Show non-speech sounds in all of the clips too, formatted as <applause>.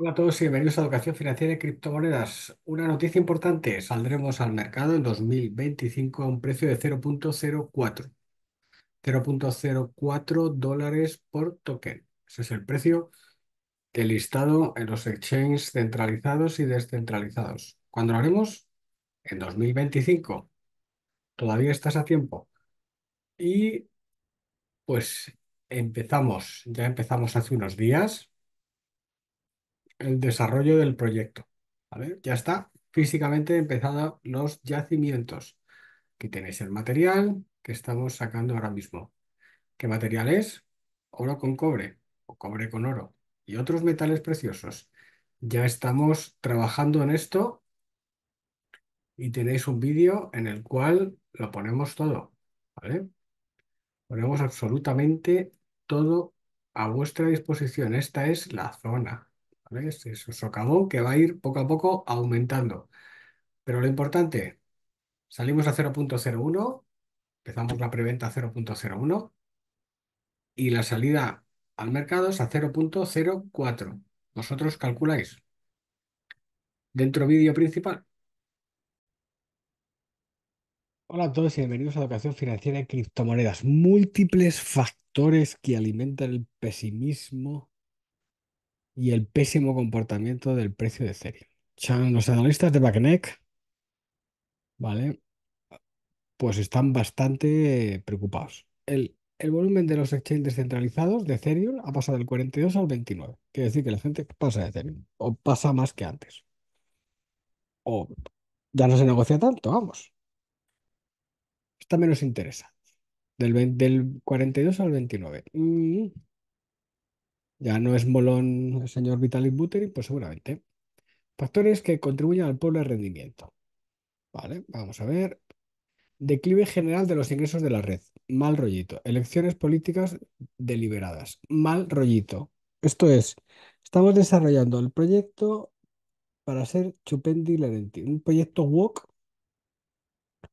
Hola a todos y bienvenidos a Educación Financiera y Criptomonedas. Una noticia importante, saldremos al mercado en 2025 a un precio de 0.04. 0.04 dólares por token. Ese es el precio del listado en los exchanges centralizados y descentralizados. ¿Cuándo lo haremos? En 2025. Todavía estás a tiempo. Y pues empezamos, ya empezamos hace unos días el desarrollo del proyecto. ¿vale? Ya está físicamente empezada los yacimientos. Aquí tenéis el material que estamos sacando ahora mismo. ¿Qué material es? Oro con cobre o cobre con oro y otros metales preciosos. Ya estamos trabajando en esto y tenéis un vídeo en el cual lo ponemos todo, ¿vale? Ponemos absolutamente todo a vuestra disposición. Esta es la zona, ¿vale? Este es que va a ir poco a poco aumentando. Pero lo importante, salimos a 0.01, empezamos la preventa a 0.01 y la salida al mercado es a 0.04. Vosotros calculáis. Dentro vídeo principal. Hola a todos y bienvenidos a Educación Financiera en Criptomonedas. Múltiples factores que alimentan el pesimismo y el pésimo comportamiento del precio de Ethereum. los analistas de Backneck, ¿vale? Pues están bastante preocupados. El, volumen de los exchanges centralizados de Ethereum ha pasado del 42 al 29. Quiere decir que la gente pasa de Ethereum, o pasa más que antes. O ya no se negocia tanto, vamos. Está menos interesante. Del, del 42 al 29 ya no es molón el señor Vitalik Buterin, pues seguramente. Factores que contribuyen al pobre rendimiento. Vale, vamos a ver. Declive general de los ingresos de la red. Mal rollito. Elecciones políticas deliberadas. Mal rollito. Esto es, estamos desarrollando el proyecto para ser Chupendi Lerenti. Un proyecto walk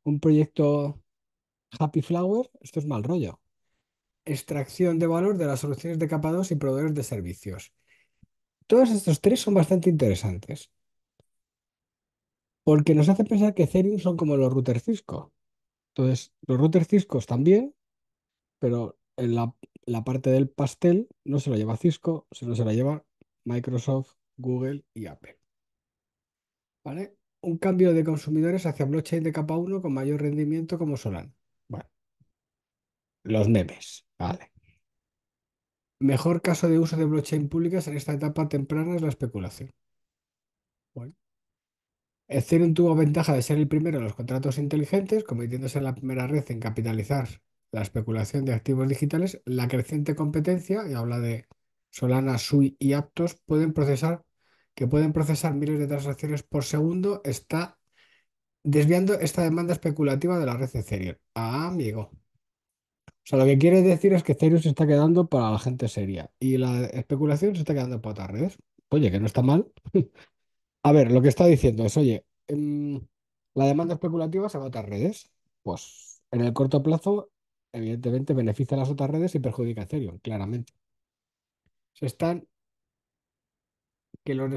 un proyecto Happy Flower. Esto es mal rollo extracción de valor de las soluciones de capa 2 y proveedores de servicios. Todos estos tres son bastante interesantes porque nos hace pensar que Ethereum son como los routers Cisco. Entonces, los routers Cisco están bien, pero en la, parte del pastel no se lo lleva Cisco, sino se la lleva Microsoft, Google y Apple. ¿Vale? Un cambio de consumidores hacia blockchain de capa 1 con mayor rendimiento como Solana. los memes. Vale. Mejor caso de uso de blockchain públicas en esta etapa temprana es la especulación. Bueno. Ethereum tuvo ventaja de ser el primero en los contratos inteligentes, convirtiéndose en la primera red en capitalizar la especulación de activos digitales. La creciente competencia, y habla de Solana, Sui y Aptos, pueden procesar, que pueden procesar miles de transacciones por segundo, está desviando esta demanda especulativa de la red Ethereum. Ah, amigo. O sea, lo que quiere decir es que Ethereum se está quedando para la gente seria y la especulación se está quedando para otras redes. Oye, que no está mal. <laughs> a ver, lo que está diciendo es, oye, em, la demanda especulativa se va a otras redes. Pues en el corto plazo, evidentemente, beneficia a las otras redes y perjudica a Ethereum, claramente. Se están que los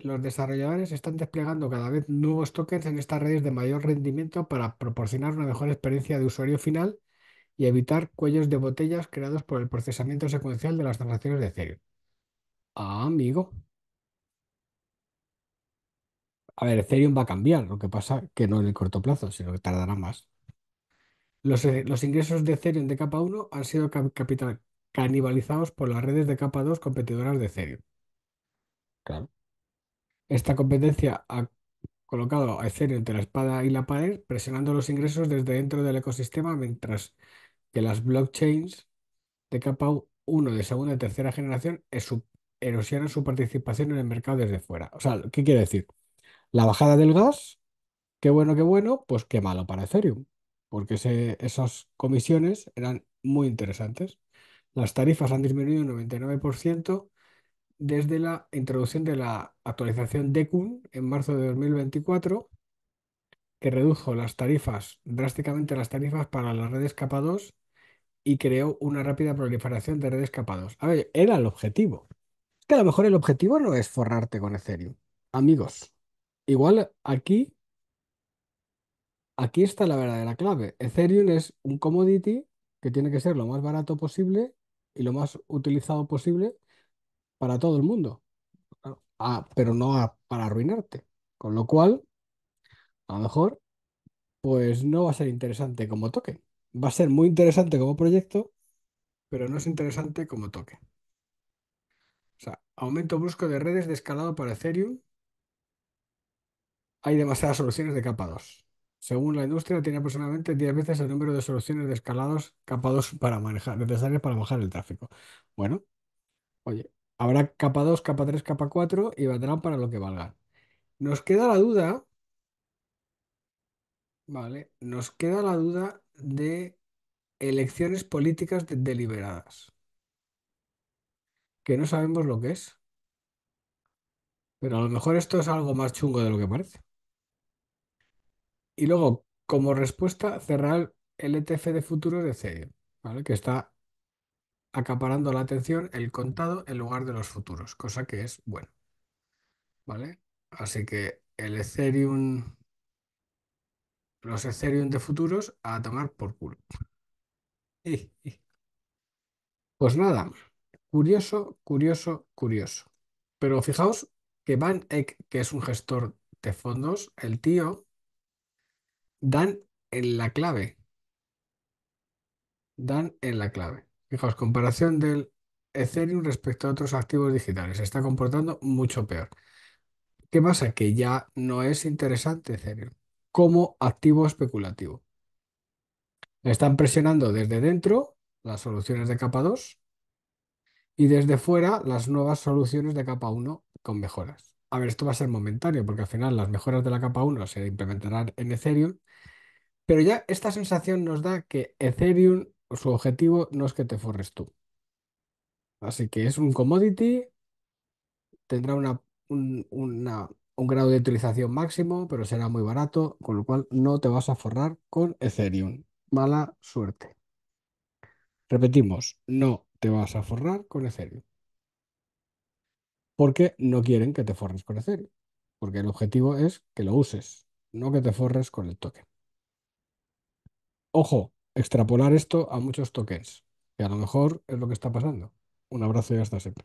los desarrolladores están desplegando cada vez nuevos tokens en estas redes de mayor rendimiento para proporcionar una mejor experiencia de usuario final y evitar cuellos de botellas creados por el procesamiento secuencial de las transacciones de Ethereum. Ah, amigo. A ver, Ethereum va a cambiar, lo que pasa que no en el corto plazo, sino que tardará más. Los, eh, ingresos de Ethereum de capa 1 han sido capital, canibalizados por las redes de capa 2 competidoras de Ethereum. Claro. Esta competencia ha colocado a Ethereum entre la espada y la pared, presionando los ingresos desde dentro del ecosistema mientras que las blockchains de capa 1 de segunda y tercera generación erosionan su participación en el mercado desde fuera. O sea, ¿qué quiere decir? La bajada del gas, qué bueno, qué bueno, pues qué malo para Ethereum, porque esas comisiones eran muy interesantes. Las tarifas han disminuido un 99% desde la introducción de la actualización DECUN en marzo de 2024, que redujo las tarifas, drásticamente las tarifas para las redes capa 2 y creó una rápida proliferación de redes capados. A ver, era el objetivo. que a lo mejor el objetivo no es forrarte con Ethereum. Amigos, igual aquí, aquí está la verdadera clave. Ethereum es un commodity que tiene que ser lo más barato posible y lo más utilizado posible para todo el mundo. Ah, pero no para arruinarte. Con lo cual, a lo mejor, pues no va a ser interesante como token va a ser muy interesante como proyecto, pero no es interesante como toque. O sea, aumento brusco de redes de escalado para Ethereum. Hay demasiadas soluciones de capa 2. Según la industria, tiene aproximadamente 10 veces el número de soluciones de escalados capa 2 para manejar, necesarias para manejar el tráfico. Bueno, oye, habrá capa 2, capa 3, capa 4 y valdrán para lo que valgan. Nos queda la duda, ¿vale? Nos queda la duda de elecciones políticas deliberadas, que no sabemos lo que es, pero a lo mejor esto es algo más chungo de lo que parece. Y luego, como respuesta, cerrar el ETF de futuros de Ethereum, ¿vale? Que está acaparando la atención el contado en lugar de los futuros, cosa que es bueno, ¿vale? Así que el Ethereum los Ethereum de futuros a tomar por culo. <laughs> Pues nada, curioso, curioso, curioso. Pero fijaos que Van Eck, que es un gestor de fondos, el tío, dan en la clave. Dan en la clave. Fijaos, comparación del Ethereum respecto a otros activos digitales. Se está comportando mucho peor. ¿Qué pasa? Que ya no es interesante Ethereum como activo especulativo. Están presionando desde dentro las soluciones de capa 2 y desde fuera las nuevas soluciones de capa 1 con mejoras. A ver, esto va a ser momentáneo porque al final las mejoras de la capa 1 se implementarán en Ethereum, pero ya esta sensación nos da que Ethereum, su objetivo no es que te forres tú. Así que es un commodity, tendrá una, una un grado de utilización máximo, pero será muy barato, con lo cual no te vas a forrar con Ethereum. Mala suerte. Repetimos, no te vas a forrar con Ethereum. Porque no quieren que te forres con Ethereum. Porque el objetivo es que lo uses, no que te forres con el token. Ojo, extrapolar esto a muchos tokens, que a lo mejor es lo que está pasando. Un abrazo y hasta siempre.